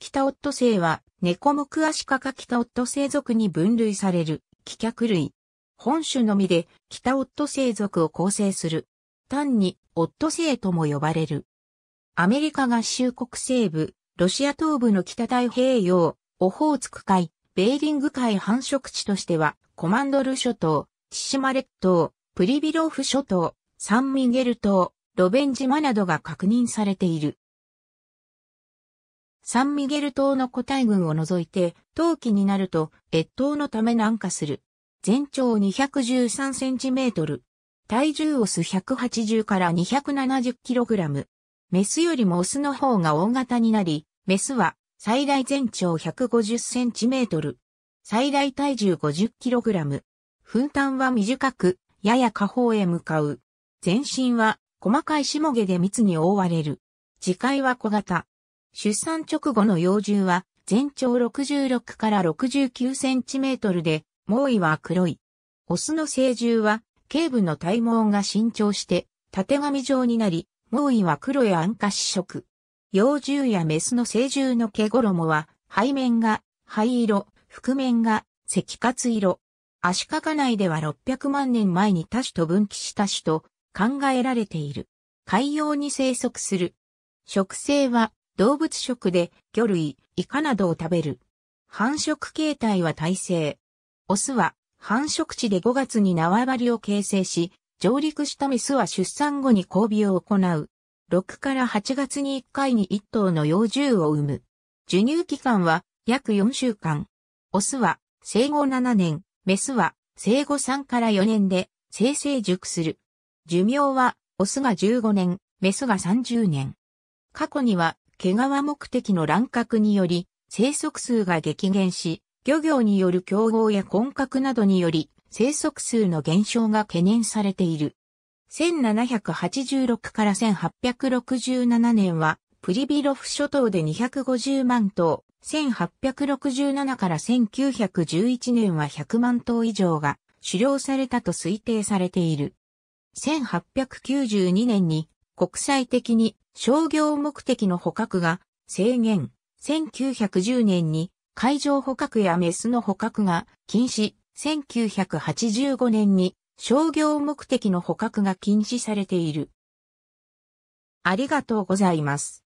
北オットセイは、ネコモクアシカ科北オットセイ属に分類される、気脚類。本種のみで、北オットセイ属を構成する。単に、オットセイとも呼ばれる。アメリカ合衆国西部、ロシア東部の北太平洋、オホーツク海、ベーリング海繁殖地としては、コマンドル諸島、シマレ列島、プリビロフ諸島、サンミゲル島、ロベンジマなどが確認されている。サンミゲル島の個体群を除いて、冬季になると越冬のため南下する。全長213センチメートル。体重オス180から270キログラム。メスよりもオスの方が大型になり、メスは最大全長150センチメートル。最大体重50キログラム。噴炭は短く、やや下方へ向かう。全身は細かい下毛で密に覆われる。次回は小型。出産直後の幼獣は全長66から69センチメートルで、猛威は黒い。オスの成獣は、頸部の体毛が伸長して、縦紙状になり、猛威は黒や暗化試色。幼獣やメスの成獣の毛衣は、背面が灰色、覆面が赤褐色。足利内では600万年前に多種と分岐した種と考えられている。海洋に生息する。植生は動物食で魚類、イカなどを食べる。繁殖形態は耐性。オスは繁殖地で5月に縄張りを形成し、上陸したメスは出産後に交尾を行う。6から8月に1回に1頭の幼獣を産む。授乳期間は約4週間。オスは生後7年、メスは生後3から4年で生成熟する。寿命はオスが15年、メスが30年。過去には毛皮目的の乱獲により、生息数が激減し、漁業による競合や混獲などにより、生息数の減少が懸念されている。1786から1867年は、プリビロフ諸島で250万頭、1867から1911年は100万頭以上が狩猟されたと推定されている。1892年に国際的に商業目的の捕獲が制限。1910年に海上捕獲やメスの捕獲が禁止。1985年に商業目的の捕獲が禁止されている。ありがとうございます。